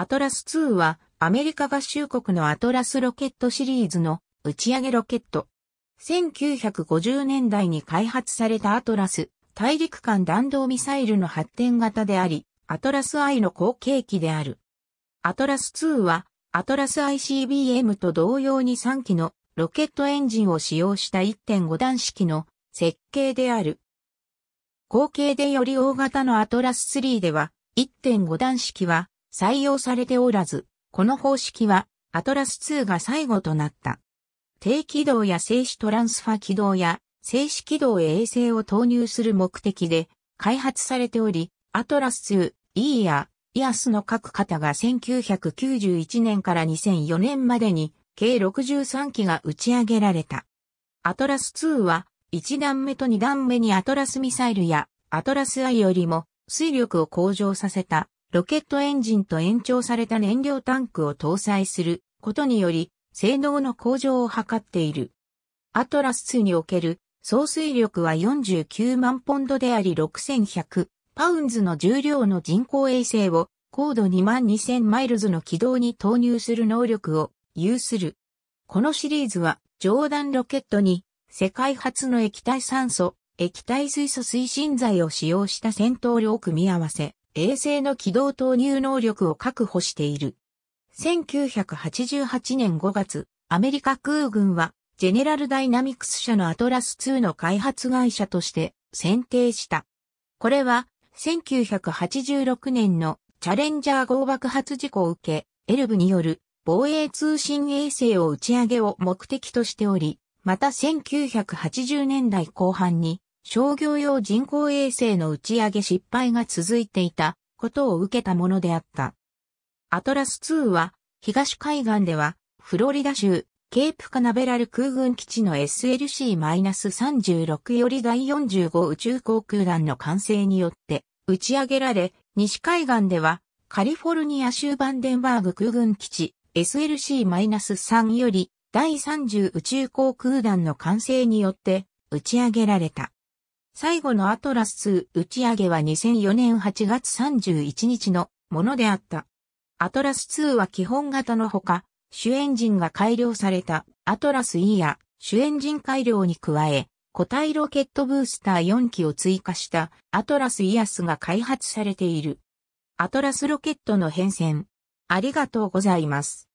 アトラス2はアメリカ合衆国のアトラスロケットシリーズの打ち上げロケット。1950年代に開発されたアトラス大陸間弾道ミサイルの発展型であり、アトラス I の後継機である。アトラス2はアトラス ICBM と同様に3機のロケットエンジンを使用した1.5段式の設計である。後継でより大型のアトラス3では1.5段式は採用されておらず、この方式はアトラス2が最後となった。低軌道や静止トランスファ軌道や静止軌道へ衛星を投入する目的で開発されており、アトラス2、E やイアスの各型が1991年から2004年までに計63機が打ち上げられた。アトラス2は1段目と2段目にアトラスミサイルやアトラス I よりも水力を向上させたロケットエンジンと延長された燃料タンクを搭載することにより、性能の向上を図っている。アトラス2における総水力は49万ポンドであり6100パウンズの重量の人工衛星を高度2万2000マイルズの軌道に投入する能力を有する。このシリーズは上段ロケットに世界初の液体酸素、液体水素推進剤を使用した戦闘量を組み合わせ、衛星の軌道投入能力を確保している。1988年5月、アメリカ空軍は、ジェネラルダイナミクス社のアトラス2の開発会社として選定した。これは、1986年のチャレンジャー号爆発事故を受け、エルブによる防衛通信衛星を打ち上げを目的としており、また1980年代後半に商業用人工衛星の打ち上げ失敗が続いていたことを受けたものであった。アトラス2は東海岸ではフロリダ州ケープカナベラル空軍基地の SLC-36 より第45宇宙航空団の完成によって打ち上げられ、西海岸ではカリフォルニア州バンデンバーグ空軍基地 SLC-3 より第30宇宙航空団の完成によって打ち上げられた。最後のアトラス2打ち上げは2004年8月31日のものであった。アトラス2は基本型のほか、主エンジンが改良されたアトラス E や主エンジン改良に加え、固体ロケットブースター4機を追加したアトラスイアスが開発されている。アトラスロケットの変遷。ありがとうございます。